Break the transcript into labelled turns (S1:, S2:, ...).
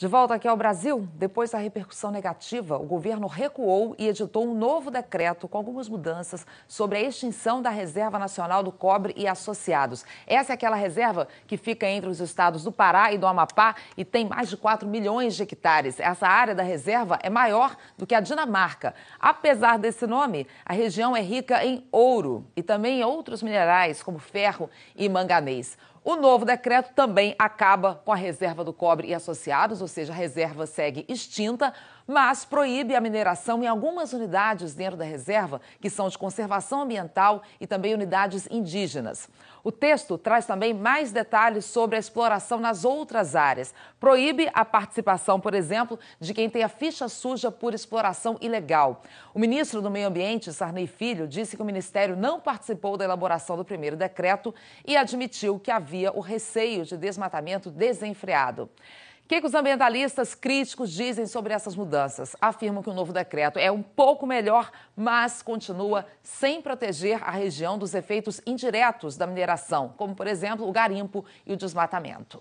S1: De volta aqui ao Brasil, depois da repercussão negativa, o governo recuou e editou um novo decreto com algumas mudanças sobre a extinção da Reserva Nacional do Cobre e Associados. Essa é aquela reserva que fica entre os estados do Pará e do Amapá e tem mais de 4 milhões de hectares. Essa área da reserva é maior do que a Dinamarca. Apesar desse nome, a região é rica em ouro e também em outros minerais, como ferro e manganês. O novo decreto também acaba com a reserva do cobre e associados, ou seja, a reserva segue extinta, mas proíbe a mineração em algumas unidades dentro da reserva, que são de conservação ambiental e também unidades indígenas. O texto traz também mais detalhes sobre a exploração nas outras áreas. Proíbe a participação, por exemplo, de quem tenha ficha suja por exploração ilegal. O ministro do Meio Ambiente, Sarney Filho, disse que o ministério não participou da elaboração do primeiro decreto e admitiu que havia havia o receio de desmatamento desenfreado. O que, que os ambientalistas críticos dizem sobre essas mudanças? Afirmam que o novo decreto é um pouco melhor, mas continua sem proteger a região dos efeitos indiretos da mineração, como, por exemplo, o garimpo e o desmatamento.